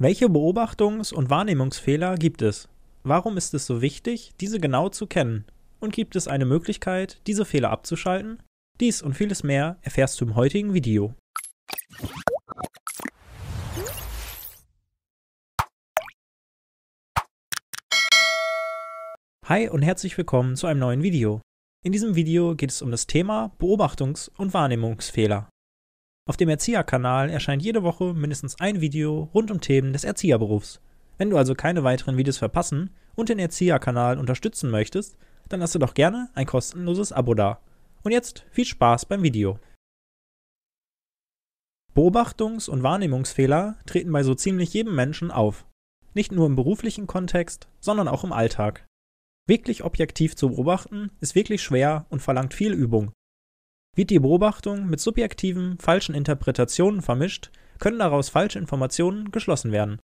Welche Beobachtungs- und Wahrnehmungsfehler gibt es? Warum ist es so wichtig, diese genau zu kennen? Und gibt es eine Möglichkeit, diese Fehler abzuschalten? Dies und vieles mehr erfährst du im heutigen Video. Hi und herzlich willkommen zu einem neuen Video. In diesem Video geht es um das Thema Beobachtungs- und Wahrnehmungsfehler. Auf dem Erzieherkanal erscheint jede Woche mindestens ein Video rund um Themen des Erzieherberufs. Wenn du also keine weiteren Videos verpassen und den Erzieherkanal unterstützen möchtest, dann lass dir doch gerne ein kostenloses Abo da. Und jetzt viel Spaß beim Video. Beobachtungs- und Wahrnehmungsfehler treten bei so ziemlich jedem Menschen auf. Nicht nur im beruflichen Kontext, sondern auch im Alltag. Wirklich objektiv zu beobachten ist wirklich schwer und verlangt viel Übung. Wird die Beobachtung mit subjektiven, falschen Interpretationen vermischt, können daraus falsche Informationen geschlossen werden.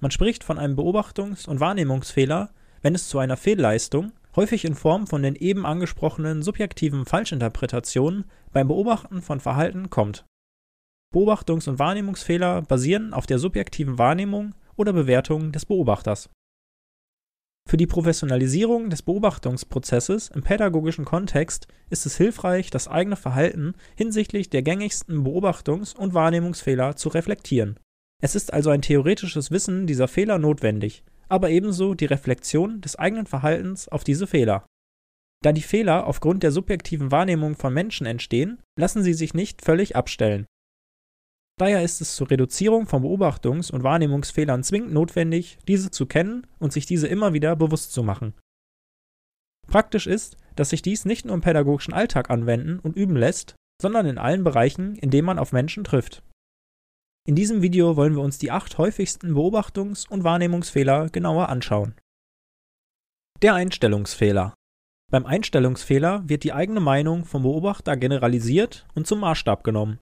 Man spricht von einem Beobachtungs- und Wahrnehmungsfehler, wenn es zu einer Fehlleistung, häufig in Form von den eben angesprochenen subjektiven Falschinterpretationen, beim Beobachten von Verhalten kommt. Beobachtungs- und Wahrnehmungsfehler basieren auf der subjektiven Wahrnehmung oder Bewertung des Beobachters für die Professionalisierung des Beobachtungsprozesses im pädagogischen Kontext ist es hilfreich, das eigene Verhalten hinsichtlich der gängigsten Beobachtungs und Wahrnehmungsfehler zu reflektieren. Es ist also ein theoretisches Wissen dieser Fehler notwendig, aber ebenso die Reflexion des eigenen Verhaltens auf diese Fehler. Da die Fehler aufgrund der subjektiven Wahrnehmung von Menschen entstehen, lassen sie sich nicht völlig abstellen Daher ist es zur Reduzierung von Beobachtungs- und Wahrnehmungsfehlern zwingend notwendig, diese zu kennen und sich diese immer wieder bewusst zu machen. Praktisch ist, dass sich dies nicht nur im pädagogischen Alltag anwenden und üben lässt, sondern in allen Bereichen, in denen man auf Menschen trifft. In diesem Video wollen wir uns die acht häufigsten Beobachtungs- und Wahrnehmungsfehler genauer anschauen. Der Einstellungsfehler. Beim Einstellungsfehler wird die eigene Meinung vom Beobachter generalisiert und zum Maßstab genommen.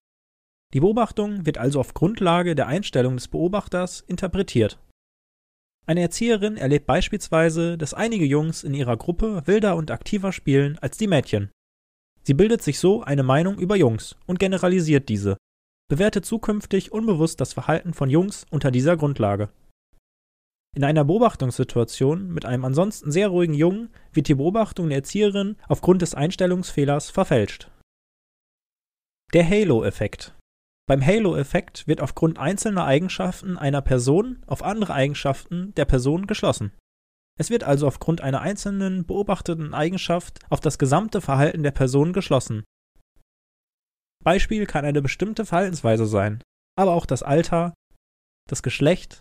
Die Beobachtung wird also auf Grundlage der Einstellung des Beobachters interpretiert. Eine Erzieherin erlebt beispielsweise, dass einige Jungs in ihrer Gruppe wilder und aktiver spielen als die Mädchen. Sie bildet sich so eine Meinung über Jungs und generalisiert diese, bewertet zukünftig unbewusst das Verhalten von Jungs unter dieser Grundlage. In einer Beobachtungssituation mit einem ansonsten sehr ruhigen Jungen wird die Beobachtung der Erzieherin aufgrund des Einstellungsfehlers verfälscht. Der Halo-Effekt beim Halo-Effekt wird aufgrund einzelner Eigenschaften einer Person auf andere Eigenschaften der Person geschlossen. Es wird also aufgrund einer einzelnen beobachteten Eigenschaft auf das gesamte Verhalten der Person geschlossen. Beispiel kann eine bestimmte Verhaltensweise sein, aber auch das Alter, das Geschlecht,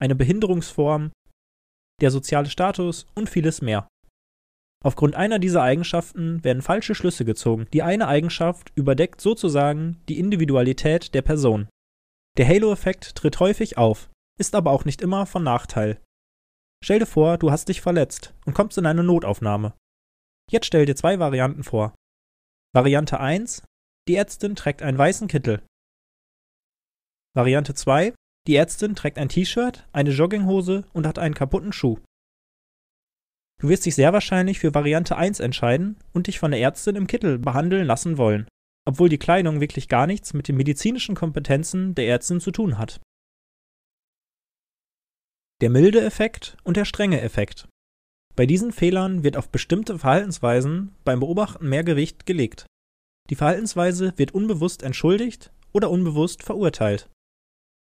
eine Behinderungsform, der soziale Status und vieles mehr. Aufgrund einer dieser Eigenschaften werden falsche Schlüsse gezogen. Die eine Eigenschaft überdeckt sozusagen die Individualität der Person. Der Halo-Effekt tritt häufig auf, ist aber auch nicht immer von Nachteil. Stell dir vor, du hast dich verletzt und kommst in eine Notaufnahme. Jetzt stell dir zwei Varianten vor. Variante 1, die Ärztin trägt einen weißen Kittel. Variante 2, die Ärztin trägt ein T-Shirt, eine Jogginghose und hat einen kaputten Schuh. Du wirst dich sehr wahrscheinlich für Variante 1 entscheiden und dich von der Ärztin im Kittel behandeln lassen wollen, obwohl die Kleidung wirklich gar nichts mit den medizinischen Kompetenzen der Ärztin zu tun hat. Der milde Effekt und der strenge Effekt. Bei diesen Fehlern wird auf bestimmte Verhaltensweisen beim Beobachten mehr Gewicht gelegt. Die Verhaltensweise wird unbewusst entschuldigt oder unbewusst verurteilt.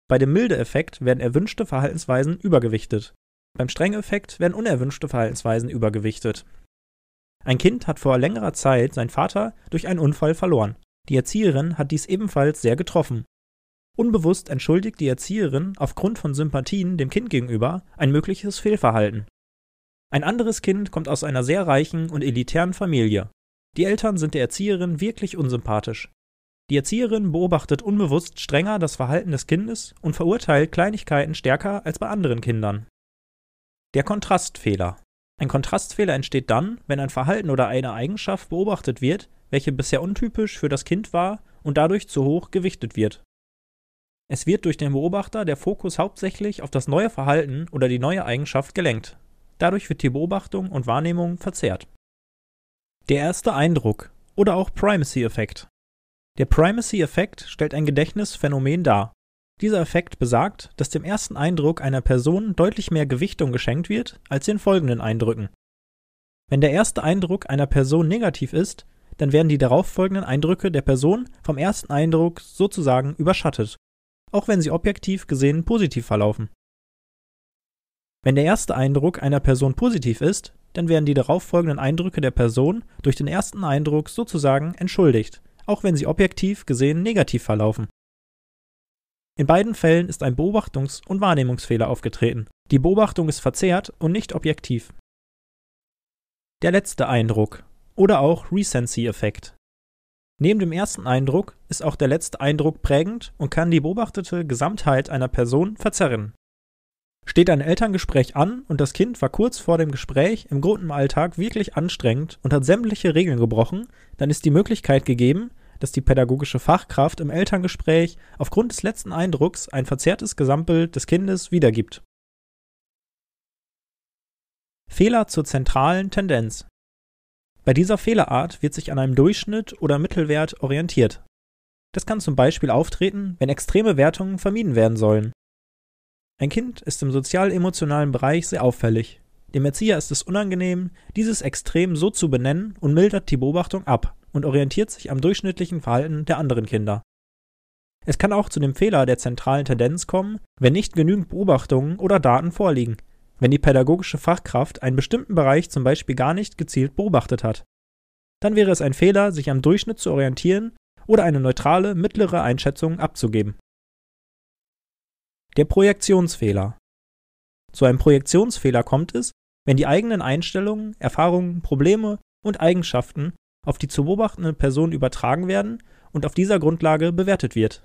Bei dem milde Effekt werden erwünschte Verhaltensweisen übergewichtet, beim Strengeffekt werden unerwünschte Verhaltensweisen übergewichtet. Ein Kind hat vor längerer Zeit seinen Vater durch einen Unfall verloren. Die Erzieherin hat dies ebenfalls sehr getroffen. Unbewusst entschuldigt die Erzieherin aufgrund von Sympathien dem Kind gegenüber ein mögliches Fehlverhalten. Ein anderes Kind kommt aus einer sehr reichen und elitären Familie. Die Eltern sind der Erzieherin wirklich unsympathisch. Die Erzieherin beobachtet unbewusst strenger das Verhalten des Kindes und verurteilt Kleinigkeiten stärker als bei anderen Kindern. Der Kontrastfehler. Ein Kontrastfehler entsteht dann, wenn ein Verhalten oder eine Eigenschaft beobachtet wird, welche bisher untypisch für das Kind war und dadurch zu hoch gewichtet wird. Es wird durch den Beobachter der Fokus hauptsächlich auf das neue Verhalten oder die neue Eigenschaft gelenkt. Dadurch wird die Beobachtung und Wahrnehmung verzerrt. Der erste Eindruck oder auch Primacy-Effekt. Der Primacy-Effekt stellt ein Gedächtnisphänomen dar. Dieser Effekt besagt, dass dem ersten Eindruck einer Person deutlich mehr Gewichtung geschenkt wird als den folgenden Eindrücken. Wenn der erste Eindruck einer Person negativ ist, dann werden die darauffolgenden Eindrücke der Person vom ersten Eindruck sozusagen überschattet, auch wenn sie objektiv gesehen positiv verlaufen. Wenn der erste Eindruck einer Person positiv ist, dann werden die darauffolgenden Eindrücke der Person durch den ersten Eindruck sozusagen entschuldigt, auch wenn sie objektiv gesehen negativ verlaufen in beiden Fällen ist ein Beobachtungs- und Wahrnehmungsfehler aufgetreten. Die Beobachtung ist verzerrt und nicht objektiv. Der letzte Eindruck oder auch Recency-Effekt. Neben dem ersten Eindruck ist auch der letzte Eindruck prägend und kann die beobachtete Gesamtheit einer Person verzerren. Steht ein Elterngespräch an und das Kind war kurz vor dem Gespräch im Gruppenalltag wirklich anstrengend und hat sämtliche Regeln gebrochen, dann ist die Möglichkeit gegeben, dass die pädagogische Fachkraft im Elterngespräch aufgrund des letzten Eindrucks ein verzerrtes Gesamtbild des Kindes wiedergibt. Fehler zur zentralen Tendenz. Bei dieser Fehlerart wird sich an einem Durchschnitt oder Mittelwert orientiert. Das kann zum Beispiel auftreten, wenn extreme Wertungen vermieden werden sollen. Ein Kind ist im sozial-emotionalen Bereich sehr auffällig. Dem Erzieher ist es unangenehm, dieses Extrem so zu benennen und mildert die Beobachtung ab und orientiert sich am durchschnittlichen Verhalten der anderen Kinder. Es kann auch zu dem Fehler der zentralen Tendenz kommen, wenn nicht genügend Beobachtungen oder Daten vorliegen, wenn die pädagogische Fachkraft einen bestimmten Bereich zum Beispiel gar nicht gezielt beobachtet hat. Dann wäre es ein Fehler, sich am Durchschnitt zu orientieren oder eine neutrale, mittlere Einschätzung abzugeben. Der Projektionsfehler. Zu einem Projektionsfehler kommt es, wenn die eigenen Einstellungen, Erfahrungen, Probleme und Eigenschaften auf die zu beobachtende Person übertragen werden und auf dieser Grundlage bewertet wird.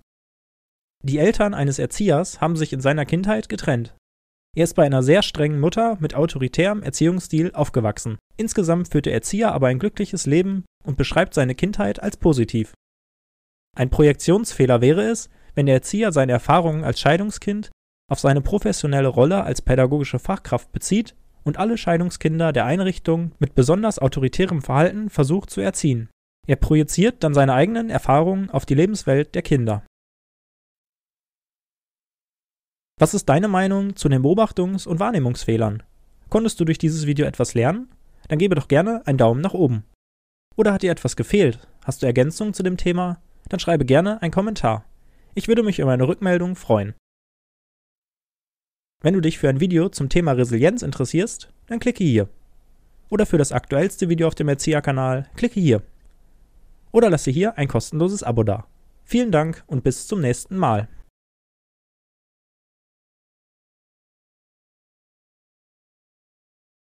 Die Eltern eines Erziehers haben sich in seiner Kindheit getrennt. Er ist bei einer sehr strengen Mutter mit autoritärem Erziehungsstil aufgewachsen. Insgesamt führt der Erzieher aber ein glückliches Leben und beschreibt seine Kindheit als positiv. Ein Projektionsfehler wäre es, wenn der Erzieher seine Erfahrungen als Scheidungskind auf seine professionelle Rolle als pädagogische Fachkraft bezieht und alle Scheidungskinder der Einrichtung mit besonders autoritärem Verhalten versucht zu erziehen. Er projiziert dann seine eigenen Erfahrungen auf die Lebenswelt der Kinder. Was ist deine Meinung zu den Beobachtungs- und Wahrnehmungsfehlern? Konntest du durch dieses Video etwas lernen? Dann gebe doch gerne einen Daumen nach oben. Oder hat dir etwas gefehlt? Hast du Ergänzungen zu dem Thema? Dann schreibe gerne einen Kommentar. Ich würde mich über eine Rückmeldung freuen. Wenn du dich für ein Video zum Thema Resilienz interessierst, dann klicke hier. Oder für das aktuellste Video auf dem Erzieher-Kanal, klicke hier. Oder lasse hier ein kostenloses Abo da. Vielen Dank und bis zum nächsten Mal.